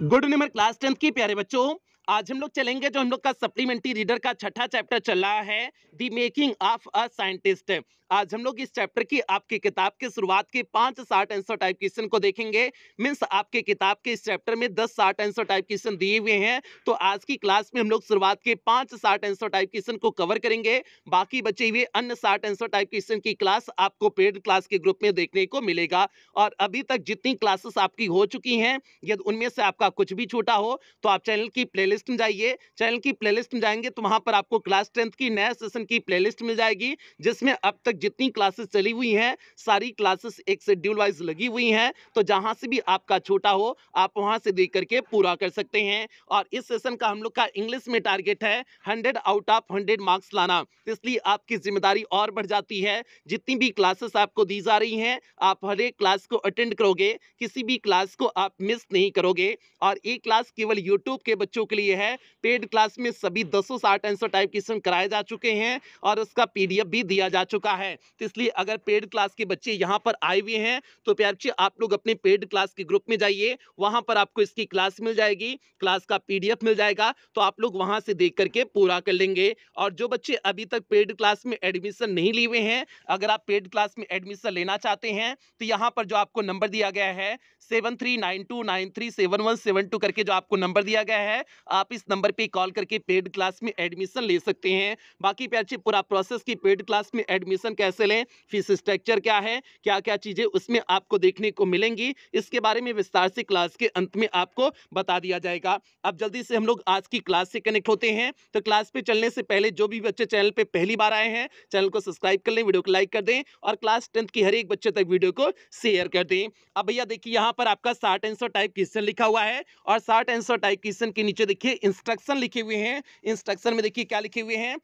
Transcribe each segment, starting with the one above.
Good evening class tenth की प्यारे बच्चों आज हम लोग चलेंगे जो हम लोग का सप्लीमेंट्री रीडर का छठा चैप्टर चल रहा है the making of a scientist आज हम लोग इस चैप्टर की आपकी किताब के शुरुआत के पांच साठ आंसर टाइप क्वेश्चन को देखेंगे मीन्स आपके किताब के इस चैप्टर में दस साठ आंसर टाइप क्वेश्चन दिए हुए हैं तो आज की क्लास में हम लोग शुरुआत के पांच साठ आंसर टाइप क्वेश्चन को कवर करेंगे बाकी बचे हुए अन्य साठ आंसर टाइप क्वेश्चन की क्लास आपको पेड क्लास के ग्रुप में देखने को मिलेगा और अभी तक जितनी क्लासेस आपकी हो चुकी हैं यदि उनमें से आपका कुछ भी छूटा हो तो आप चैनल की प्ले प्लेलिस्ट में जाइए चैनल की प्लेलिस्ट में जाएंगे तो वहां पर आपको क्लास टेंथ की नया सेशन की प्लेलिस्ट मिल जाएगी जिसमें अब तक जितनी क्लासेस चली हुई हैं सारी क्लासेस एक शेड्यूल वाइज लगी हुई हैं तो जहां से भी आपका छोटा हो आप वहां से देख करके पूरा कर सकते हैं और इस सेशन का हम लोग का इंग्लिश में टारगेट है hundred out of hundred marks लाना इसलिए आपकी जिम्मेदारी और बढ़ जाती है जितनी भी क्लासेस आपको दी जा रही हैं आप हर एक क्लास को अटेंड करोगे किसी भी क्लास को आप मिस नहीं करोगे और ये क्लास केवल यूट्यूब के बच्चों के लिए लिए है पेड क्लास में सभी दसों साठ आंसर टाइप क्वेश्चन कराए जा चुके हैं और उसका पी भी दिया जा चुका है तो इसलिए अगर पेड क्लास के बच्चे यहाँ पर आए हुए हैं तो प्यार बच्चे आप लोग अपने पेड क्लास के ग्रुप में जाइए वहाँ पर आपको इसकी क्लास मिल जाएगी क्लास का पी मिल जाएगा तो आप लोग वहाँ से देख करके पूरा कर लेंगे और जो बच्चे अभी तक पेड क्लास में एडमिशन नहीं लिए हुए हैं अगर आप पेड क्लास में एडमिशन लेना चाहते हैं तो यहाँ पर जो आपको नंबर दिया गया है seven three nine two nine three seven one seven two करके जो आपको नंबर दिया गया है आप इस नंबर पे कॉल करके पेड क्लास में एडमिशन ले सकते हैं बाकी प्यार पूरा प्रोसेस की पेड क्लास में एडमिशन कैसे लें फीस स्ट्रक्चर क्या है क्या क्या चीज़ें उसमें आपको देखने को मिलेंगी इसके बारे में विस्तार से क्लास के अंत में आपको बता दिया जाएगा अब जल्दी से हम लोग आज की क्लास से कनेक्ट होते हैं तो क्लास पर चलने से पहले जो भी बच्चे चैनल पर पहली बार आए हैं चैनल को सब्सक्राइब कर लें वीडियो को लाइक कर दें और क्लास टेंथ की हर एक बच्चे तक वीडियो को शेयर कर दें अब भैया देखिए यहाँ पर आपका शार्ट आंसर टाइप क्वेश्चन लिखा हुआ है और शार्ट आंसर टाइप क्वेश्चन के नीचे देखिए देखिए इंस्ट्रक्शन लिखे हुए हैं इंस्ट्रक्शन में देखिए क्या लिखे हुए हैं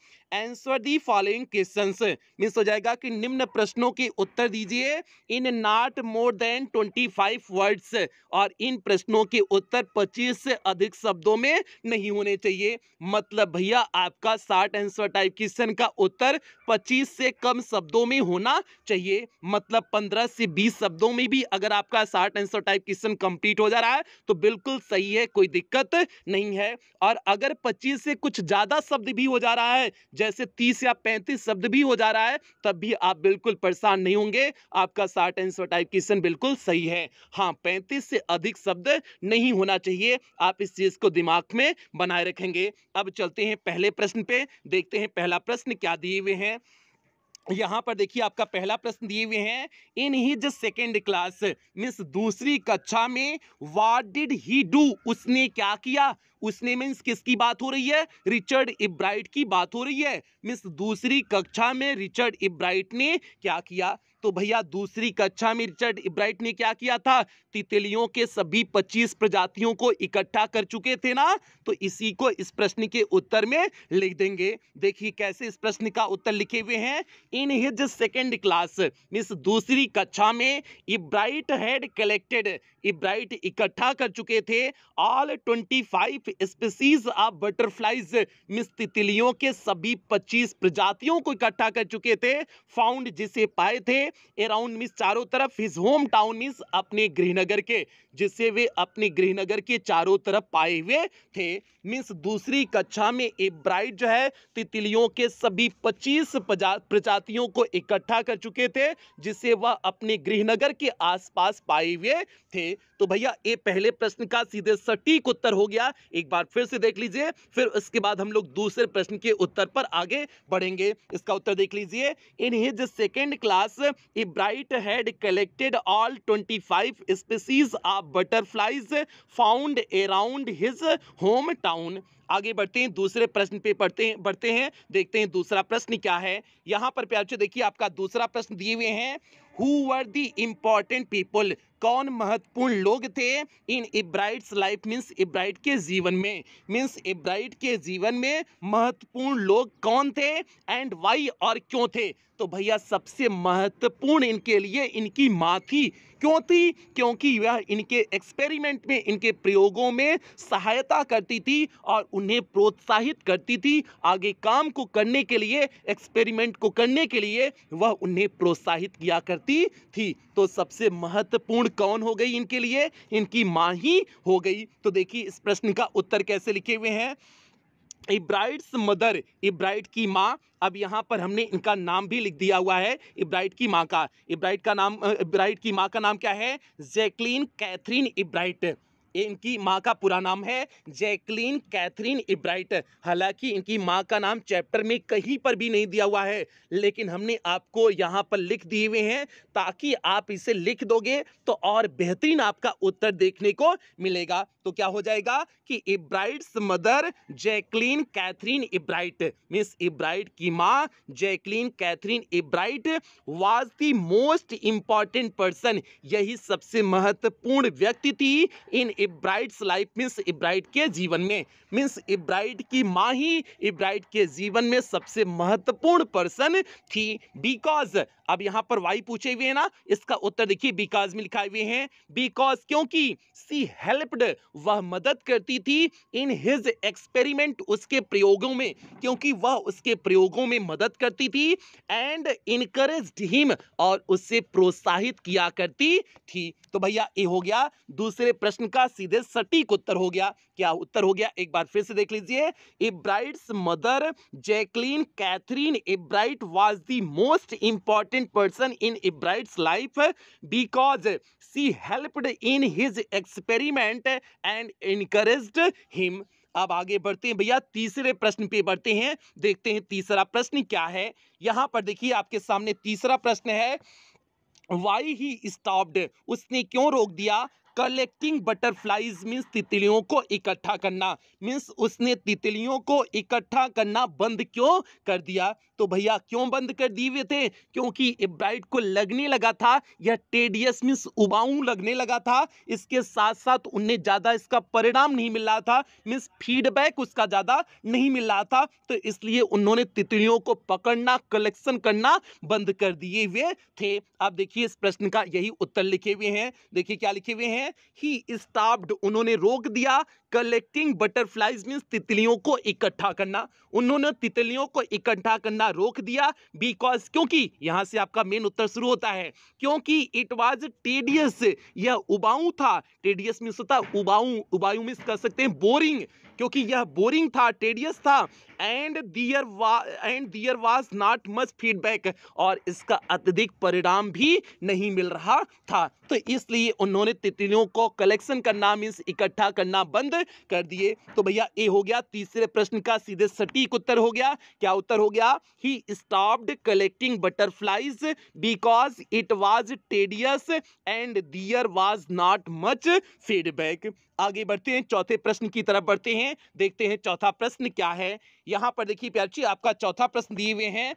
answer the following question means हो जाएगा कि निम्न प्रश्नों के उत्तर दीजिए in not more than twenty five words और इन प्रश्नों के उत्तर पच्चीस से अधिक शब्दों में नहीं होने चाहिए मतलब भैया आपका साठ आंसर टाइप क्वेश्चन का उत्तर 25 से कम शब्दों में होना चाहिए मतलब 15 से 20 शब्दों में भी अगर आपका साठ आंसर टाइप क्वेश्चन कंप्लीट हो जा रहा है तो बिल्कुल सही है कोई दिक्कत नहीं है है और अगर 25 से कुछ ज़्यादा शब्द भी हो जा रहा है जैसे 30 या 35 शब्द भी हो जा रहा है तब भी आप बिल्कुल परेशान नहीं होंगे आपका शार्ट एंसर टाइप क्वेश्चन बिल्कुल सही है हाँ पैंतीस से अधिक शब्द नहीं होना चाहिए आप इस चीज़ को दिमाग में बनाए रखेंगे अब चलते हैं पहले प्रश्न पे देखते हैं पहला प्रश्न क्या दिए हुए हैं यहाँ पर देखिए आपका पहला प्रश्न दिए हुए हैं in his second class means दूसरी कक्षा में वाट डिड ही डू उसने क्या किया उसने मीन्स किसकी बात हो रही है रिचर्ड इब्राइट की बात हो रही है मीन्स दूसरी कक्षा में रिचर्ड इब्राइट ने क्या किया तो भैया दूसरी कक्षा में रिचर्ड इब्राइट ने क्या किया था तितलियों के सभी 25 प्रजातियों को इकट्ठा कर चुके थे ना तो इसी को इस प्रश्न के उत्तर में लिख देंगे देखिए कैसे इस प्रश्न का उत्तर लिखे हुए हैं in his second class means दूसरी कक्षा में इब्राइट हैड कलेक्टेड इब्राइट इकट्ठा कर चुके थे ऑल 25 स्पीसीज ऑफ बटरफ्लाइज मिस तितलियों के सभी 25 प्रजातियों को इकट्ठा कर चुके थे फाउंड जिसे पाए थे अराउंड मिस चारों तरफ हिज होम टाउन मिस अपने गृहनगर के जिसे वे अपने गृहनगर के चारों तरफ पाए हुए थे मिस दूसरी कक्षा में इब्राइट जो है तितलियों के सभी 25 प्रजातियों को इकट्ठा कर चुके थे जिसे वह अपने गृहनगर के आसपास पाए हुए थे तो भैया ये पहले प्रश्न का सीधे सटीक उत्तर हो गया एक बार फिर से देख लीजिए फिर उसके बाद हम लोग दूसरे प्रश्न के उत्तर पर आगे बढ़ेंगे इसका उत्तर देख लीजिए in his second class Ebright had collected all twenty five species of butterflies found around his home town आगे बढ़ते हैं दूसरे प्रश्न पे पढ़ते हैं बढ़ते हैं देखते हैं दूसरा प्रश्न क्या है यहाँ पर प्यारे देखिए आपका दूसरा प्रश्न दिए हुए हैं who were the important people कौन महत्वपूर्ण लोग थे in Ebright's life means Ebright के जीवन में मीन्स इब्राइट के जीवन में महत्वपूर्ण लोग कौन थे एंड वाई और क्यों थे तो भैया सबसे महत्वपूर्ण इनके लिए इनकी माँ थी क्यों थी क्योंकि वह इनके एक्सपेरिमेंट में इनके प्रयोगों में सहायता करती थी और उन्हें प्रोत्साहित करती थी आगे काम को करने के लिए एक्सपेरिमेंट को करने के लिए वह उन्हें प्रोत्साहित किया करती थी तो सबसे महत्वपूर्ण कौन हो गई इनके लिए इनकी माँ ही हो गई तो देखिए इस प्रश्न का उत्तर कैसे लिखे हुए हैं इब्राइट्स मदर इब्राइट की माँ अब यहाँ पर हमने इनका नाम भी लिख दिया हुआ है इब्राइट की माँ का इब्राइट का नाम इब्राइट की माँ का नाम क्या है जैकलीन कैथरीन इब्राइट इनकी माँ का पूरा नाम है जैकलीन कैथरीन इब्राइट हालांकि इनकी माँ का नाम चैप्टर में कहीं पर भी नहीं दिया हुआ है लेकिन हमने आपको यहाँ पर लिख दिए हुए हैं ताकि आप इसे लिख दोगे तो और बेहतरीन आपका उत्तर देखने को मिलेगा तो क्या हो जाएगा कि Ebright's mother Jacqueline Catherine Ebright मिस इब्राइट की माँ Jacqueline Catherine Ebright was the most important person यही सबसे महत्वपूर्ण व्यक्ति थी in Ebright's life means Ebright के जीवन में मीन्स इब्राइट की माँ ही इब्राइट के जीवन में सबसे महत्वपूर्ण पर्सन थी बिकॉज अब यहाँ पर वाई पूछे हुए हैं ना इसका उत्तर देखिए बिकॉज में लिखाए हुए हैं बिकॉज क्योंकि सी हेल्प्ड वह मदद करती थी इन हिज एक्सपेरिमेंट उसके प्रयोगों में क्योंकि वह उसके प्रयोगों में मदद करती थी एंड इनकरेज हिम और उससे प्रोत्साहित किया करती थी तो भैया ये हो गया दूसरे प्रश्न का सीधे सटीक उत्तर हो गया क्या उत्तर हो गया एक बार फिर से देख लीजिए Ebright's mother Jacqueline Catherine Ebright was the most important person in Ebright's life because she helped in his experiment and encourage him अब आगे बढ़ते हैं भैया तीसरे प्रश्न पे बढ़ते हैं देखते हैं तीसरा प्रश्न क्या है यहाँ पर देखिए आपके सामने तीसरा प्रश्न है वाई ही स्टॉप्ड उसने क्यों रोक दिया कलेक्टिंग बटरफ्लाइज मीन्स तितलियों को इकट्ठा करना मीन्स उसने तितलियों को इकट्ठा करना बंद क्यों कर दिया तो भैया क्यों बंद कर दिए हुए थे क्योंकि ब्राइड को लगने लगा था या टेडियस मीन्स उबाऊ लगने लगा था इसके साथ साथ उन्हें ज़्यादा इसका परिणाम नहीं मिल रहा था मीन्स फीडबैक उसका ज़्यादा नहीं मिल रहा था तो इसलिए उन्होंने तितलियों को पकड़ना कलेक्शन करना बंद कर दिए हुए थे आप देखिए इस प्रश्न का यही उत्तर लिखे हुए हैं देखिए क्या लिखे हुए हैं हैं ही स्टाप्ड उन्होंने रोक दिया कलेक्टिंग बटरफ्लाइज मीन तितलियों को इकट्ठा करना उन्होंने तितलियों को इकट्ठा करना रोक दिया बिकॉज क्योंकि यहाँ से आपका मेन उत्तर शुरू होता है क्योंकि इट वॉज टेडियस यह उबाऊ था टेडियस मीन्स होता उबाऊ उबायू मीन्स कर सकते हैं बोरिंग क्योंकि यह बोरिंग था टेडियस था and there and there was not much feedback और इसका अत्यधिक परिणाम भी नहीं मिल रहा था तो इसलिए उन्होंने तितलियों को कलेक्शन करना मीन्स इकट्ठा करना बंद कर दिए तो भैया ए हो गया तीसरे प्रश्न का सीधे सटीक उत्तर हो गया क्या उत्तर हो गया he stopped collecting butterflies because it was tedious and there was not much feedback आगे बढ़ते हैं चौथे प्रश्न की तरफ बढ़ते हैं देखते हैं चौथा प्रश्न क्या है यहाँ पर देखिए प्यार्ची आपका चौथा प्रश्न दिए हुए हैं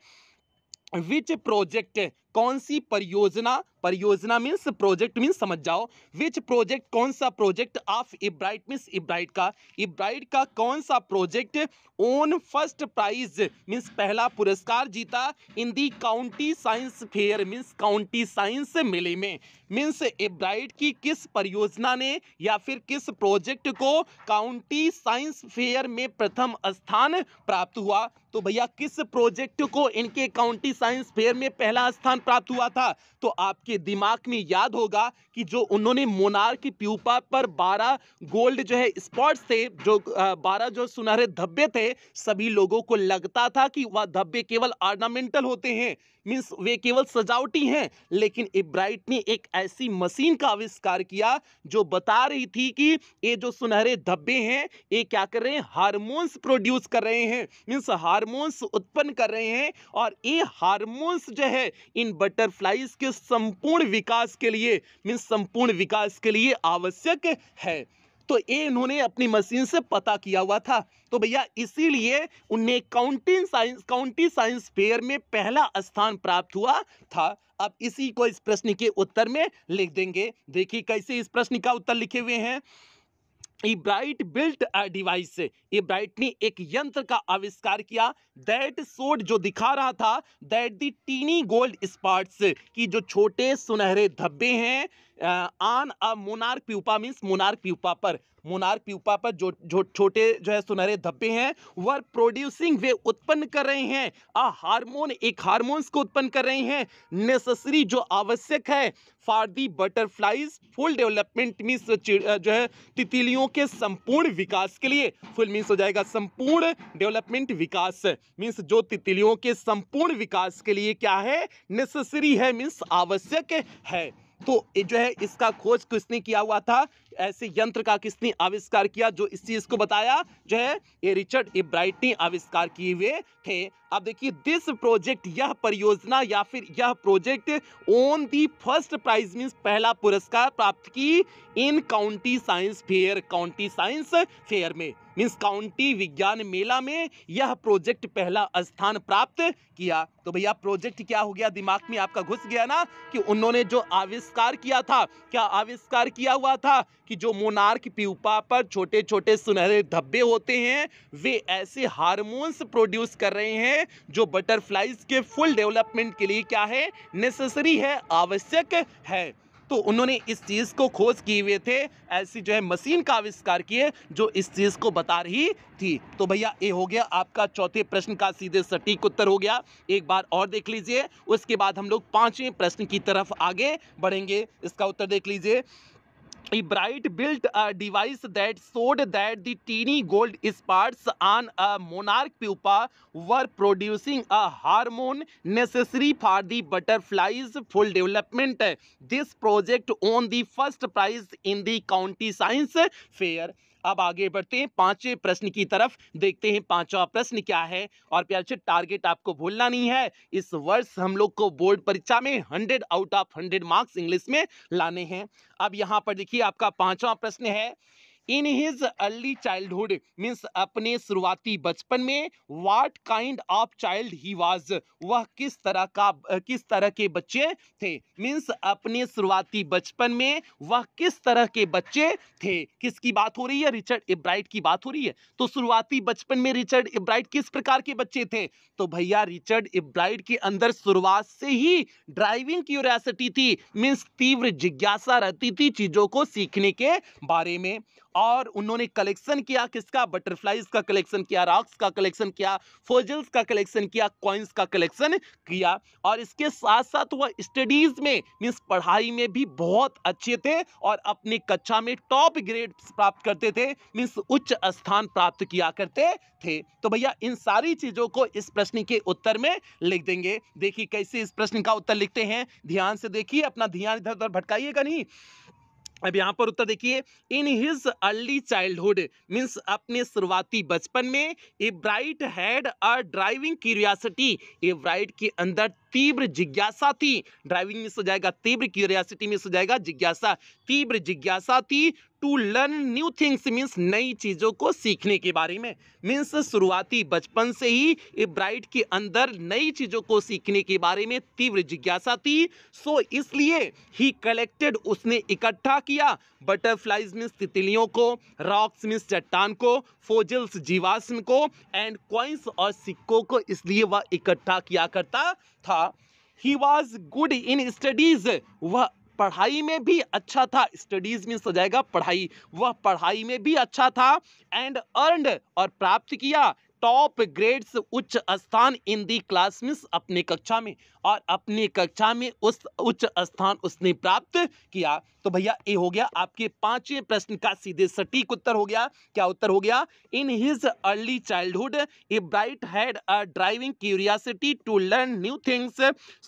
विच प्रोजेक्ट कौन सी परियोजना परियोजना मीन्स प्रोजेक्ट मीन्स समझ जाओ विच प्रोजेक्ट कौन सा project of Ebright means Ebright का इब्राइट का कौन सा project won first prize means पहला पुरस्कार जीता in the county science fair means county science मेले में मीन्स इब्राइट की किस परियोजना ने या फिर किस प्रोजेक्ट को काउंटी साइंस फेयर में प्रथम स्थान प्राप्त हुआ तो भैया किस प्रोजेक्ट को इनके काउंटी साइंस फेयर में पहला स्थान प्राप्त हुआ था तो आपके दिमाग में याद होगा कि जो उन्होंने मोनार की प्यूपा पर 12 गोल्ड जो है स्पॉट्स थे जो 12 जो सुनहरे धब्बे थे सभी लोगों को लगता था कि वह धब्बे केवल आर्नामेंटल होते हैं मीन्स वे केवल सजावटी हैं लेकिन इब्राइट ने एक ऐसी मशीन का आविष्कार किया जो बता रही थी कि ये जो सुनहरे धब्बे हैं ये क्या कर रहे हैं हारमोन्स प्रोड्यूस कर रहे हैं मीन्स हारमोन्स उत्पन्न कर रहे हैं और ये हारमोन्स जो है इन बटरफ्लाइज के संपूर्ण विकास के लिए मीन्स संपूर्ण विकास के लिए आवश्यक है तो ये इन्होंने अपनी मशीन से पता किया हुआ था तो भैया इसीलिए उन्हें counting science county science fair में पहला स्थान प्राप्त हुआ था अब इसी को इस प्रश्न के उत्तर में लिख देंगे देखिए कैसे इस प्रश्न का उत्तर लिखे हुए हैं ब्राइट बिल्ट डिवाइस से ये ब्राइट ने एक यंत्र का आविष्कार किया दैट सोड जो दिखा रहा था that the tiny gold spots की जो छोटे सुनहरे धब्बे हैं on a monarch pupa means monarch pupa पर मोनार्क प्यूपा पर जो जो छोटे जो है सुनहरे धब्बे हैं वह प्रोड्यूसिंग वे उत्पन्न कर रहे हैं अ हार्मोन एक हार्मोन्स को उत्पन्न कर रहे हैं नेसेसरी जो आवश्यक है for the butterflies full development means जो है तितलियों के संपूर्ण विकास के लिए फुल मीन्स हो जाएगा संपूर्ण डेवलपमेंट विकास मीन्स जो तितलियों के संपूर्ण विकास के लिए क्या है नेसेसरी है मीन्स आवश्यक है तो जो है इसका खोज किसने किया हुआ था ऐसे यंत्र का किसने आविष्कार किया जो इस चीज को बताया जो है ये रिचर्ड इब्राइट ने आविष्कार किए हुए थे अब देखिए दिस प्रोजेक्ट यह परियोजना या फिर यह project won the first prize mean पहला पुरस्कार प्राप्त की in county science fair county science fair में मीन्स काउंटी विज्ञान मेला में यह प्रोजेक्ट पहला स्थान प्राप्त किया तो भैया प्रोजेक्ट क्या हो गया दिमाग में आपका घुस गया ना कि उन्होंने जो आविष्कार किया था क्या आविष्कार किया हुआ था कि जो मोनार की प्यूपा पर छोटे छोटे सुनहरे धब्बे होते हैं वे ऐसे हार्मोन्स प्रोड्यूस कर रहे हैं जो बटरफ्लाइज के फुल डेवलपमेंट के लिए क्या है नेसेसरी है आवश्यक है तो उन्होंने इस चीज़ को खोज किए हुए थे ऐसी जो है मशीन का आविष्कार किए जो इस चीज़ को बता रही थी तो भैया ये हो गया आपका चौथे प्रश्न का सीधे सटीक उत्तर हो गया एक बार और देख लीजिए उसके बाद हम लोग पाँचवें प्रश्न की तरफ आगे बढ़ेंगे इसका उत्तर देख लीजिए A Bright built a uh, device that showed that the teeny gold spots on a monarch pupa were producing a hormone necessary for the butterfly's full development. This project won the first prize in the county science fair. अब आगे बढ़ते हैं पांचवें प्रश्न की तरफ देखते हैं पांचवा प्रश्न क्या है और प्यारे टारगेट आपको भूलना नहीं है इस वर्ष हम लोग को बोर्ड परीक्षा में hundred out of hundred marks English में लाने हैं अब यहाँ पर देखिए आपका पांचवा प्रश्न है in his early childhood means अपने शुरुआती बचपन में what kind of child he was वह किस तरह का किस तरह के बच्चे थे मीन्स अपने शुरुआती बचपन में वह किस तरह के बच्चे थे किसकी बात हो रही है रिचर्ड इब्राइट की बात हो रही है तो शुरुआती बचपन में रिचर्ड इब्राइट किस प्रकार के बच्चे थे तो भैया रिचर्ड इब्राइट के अंदर शुरुआत से ही ड्राइविंग क्यूरियासिटी थी मीन्स तीव्र जिज्ञासा रहती थी चीज़ों को सीखने के बारे में और उन्होंने कलेक्शन किया किसका बटरफ्लाइज का कलेक्शन किया रॉक्स का कलेक्शन किया फोजल्स का कलेक्शन किया कॉइन्स का कलेक्शन किया और इसके साथ साथ वह स्टडीज़ में मीन्स पढ़ाई में भी बहुत अच्छे थे और अपनी कक्षा में टॉप ग्रेड प्राप्त करते थे मीन्स उच्च स्थान प्राप्त किया करते थे तो भैया इन सारी चीज़ों को इस प्रश्न के उत्तर में लिख देंगे देखिए कैसे इस प्रश्न का उत्तर लिखते हैं ध्यान से देखिए अपना ध्यान इधर उधर भटकाइएगा नहीं अब यहाँ पर उत्तर देखिए in his early childhood means अपने शुरुआती बचपन में Ebright had a driving curiosity Ebright के अंदर तीव्र जिज्ञासा थी ड्राइविंग मिस हो जाएगा तीव्र क्यूरियासिटी मिस हो जाएगा जिज्ञासा तीव्र जिज्ञासा थी to learn new things means नई चीज़ों को सीखने के बारे में मीन्स शुरुआती बचपन से ही ए ब्राइट के अंदर नई चीज़ों को सीखने के बारे में तीव्र जिज्ञासा थी सो so, इसलिए ही कलेक्टेड उसने इकट्ठा किया बटरफ्लाइज मीन्स तितलियों को रॉक्स मीन्स चट्टान को फोजल्स जीवाश्म को एंड क्वाइंस और सिक्कों को इसलिए वह इकट्ठा किया करता था he was good in studies वह पढ़ाई में भी अच्छा था स्टडीज मीन्स हो जाएगा पढ़ाई वह पढ़ाई में भी अच्छा था एंड अर्नड और प्राप्त किया टॉप ग्रेड्स उच्च स्थान इन दी क्लास मिस अपनी कक्षा में और अपनी कक्षा में उस उच्च स्थान उसने प्राप्त किया तो भैया ये हो गया आपके पांचवें प्रश्न का सीधे सटीक उत्तर हो गया क्या उत्तर हो गया in his early childhood Ebright had a driving curiosity to learn new things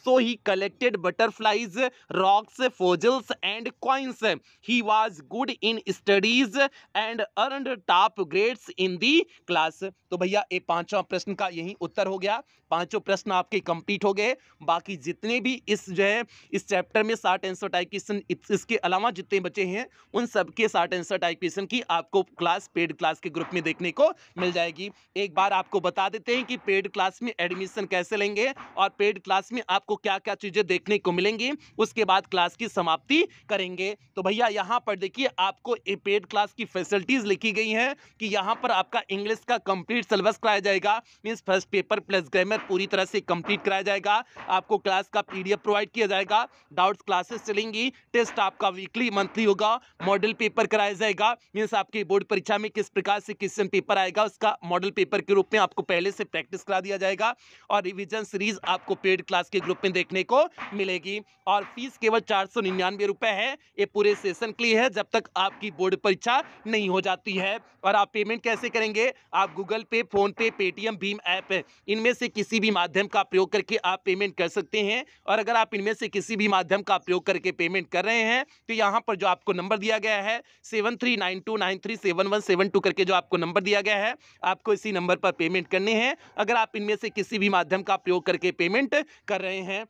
so he collected butterflies rocks fossils and coins he was good in studies and earn top grades in the class तो भैया गया ये पांचवा प्रश्न का यही उत्तर हो गया पांचों प्रश्न आपके कंप्लीट हो गए बाकी जितने भी इस जो है इस चैप्टर में साठ आंसर टाइप क्वेश्चन इसके अलावा जितने बचे हैं उन सबके साठ आंसर टाइप क्वेश्चन की आपको क्लास पेड क्लास के ग्रुप में देखने को मिल जाएगी एक बार आपको बता देते हैं कि पेड क्लास में एडमिशन कैसे लेंगे और पेड क्लास में आपको क्या क्या चीज़ें देखने को मिलेंगी उसके बाद क्लास की समाप्ति करेंगे तो भैया यहाँ पर देखिए आपको पेड क्लास की फैसिलिटीज़ लिखी गई हैं कि यहाँ पर आपका इंग्लिश का कंप्लीट सिलेबस सिलेबस कराया जाएगा means first paper plus grammar पूरी तरह से कंप्लीट कराया जाएगा आपको क्लास का पीडीएफ प्रोवाइड किया जाएगा डाउट्स क्लासेस चलेंगी टेस्ट आपका वीकली मंथली होगा मॉडल पेपर कराया जाएगा मीन्स आपकी बोर्ड परीक्षा में किस प्रकार से क्वेश्चन पेपर आएगा उसका मॉडल पेपर के रूप में आपको पहले से प्रैक्टिस करा दिया जाएगा और रिविजन सीरीज आपको पेड क्लास के ग्रुप में देखने को मिलेगी और फीस केवल चार सौ निन्यानवे रुपये है ये पूरे सेशन के लिए है जब तक आपकी बोर्ड परीक्षा नहीं हो जाती है और आप पेमेंट कैसे करेंगे आप Google Pay phone PhonePe Paytm भीम ऐप है इनमें से किसी भी माध्यम का प्रयोग करके आप पेमेंट कर सकते हैं और अगर आप इनमें से किसी भी माध्यम का प्रयोग करके पेमेंट कर रहे हैं तो यहाँ पर जो आपको नंबर दिया गया है seven three nine two nine three seven one seven two करके जो आपको नंबर दिया गया है आपको इसी नंबर पर पेमेंट करने हैं अगर आप इनमें से किसी भी माध्यम का प्रयोग करके पेमेंट कर रहे हैं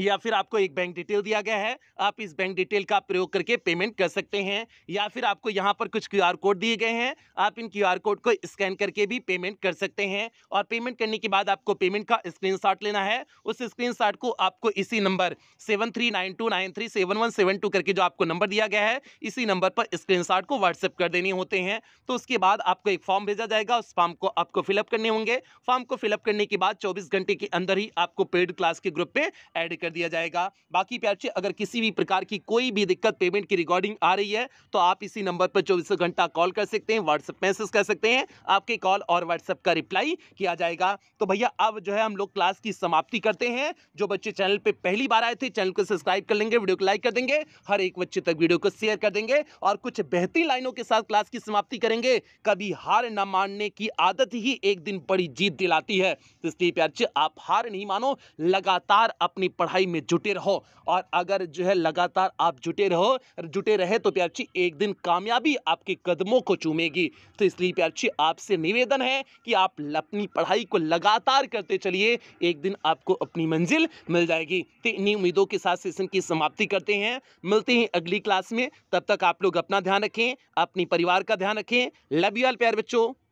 या फिर आपको एक बैंक डिटेल दिया गया है आप इस बैंक डिटेल का प्रयोग करके पेमेंट कर सकते हैं या फिर आपको यहाँ पर कुछ क्यूआर कोड दिए गए हैं आप इन क्यूआर कोड को स्कैन करके भी पेमेंट कर सकते हैं और पेमेंट करने के बाद आपको पेमेंट का स्क्रीनशॉट लेना है उस स्क्रीनशॉट को आपको इसी number seven three nine two nine three seven one seven two करके जो आपको नंबर दिया गया है इसी नंबर पर स्क्रीन को व्हाट्सअप कर देने होते हैं तो उसके बाद आपको एक फॉर्म भेजा जाएगा उस फॉर्म को आपको फिलअप करने होंगे फॉर्म को फिलअप करने के बाद चौबीस घंटे के अंदर ही आपको पेड क्लास के ग्रुप पर एड कर दिया जाएगा बाकी प्याचे अगर किसी भी प्रकार की कोई भी दिक्कत पेमेंट की रिकॉर्डिंग आ रही है तो आप इसी नंबर पर चौबीसों घंटा कॉल कर सकते हैं व्हाट्सएप मैसेज कर सकते हैं आपके कॉल और व्हाट्सएप का रिप्लाई किया जाएगा तो भैया अब जो है हम लोग क्लास की समाप्ति करते हैं जो बच्चे चैनल पर पहली बार आए थे चैनल को सब्सक्राइब कर लेंगे वीडियो को लाइक कर देंगे हर एक बच्चे तक वीडियो को शेयर कर देंगे और कुछ बेहतरीन लाइनों के साथ क्लास की समाप्ति करेंगे कभी हार न मानने की आदत ही एक दिन बड़ी जीत दिलाती है तो इसलिए प्यारे आप हार नहीं मानो लगातार अपनी पढ़ाई पढ़ाई में जुटे रहो और अगर जो है लगातार आप जुटे रहो जुटे रहे तो प्यारची एक दिन कामयाबी आपके कदमों को चूमेगी तो इसलिए प्यारची आपसे निवेदन है कि आप अपनी पढ़ाई को लगातार करते चलिए एक दिन आपको अपनी मंजिल मिल जाएगी तो इन्हीं उम्मीदों के साथ सेशन की समाप्ति करते हैं मिलते हैं अगली क्लास में तब तक आप लोग अपना ध्यान रखें अपनी परिवार का ध्यान रखें लव यू ऑल प्यार बच्चों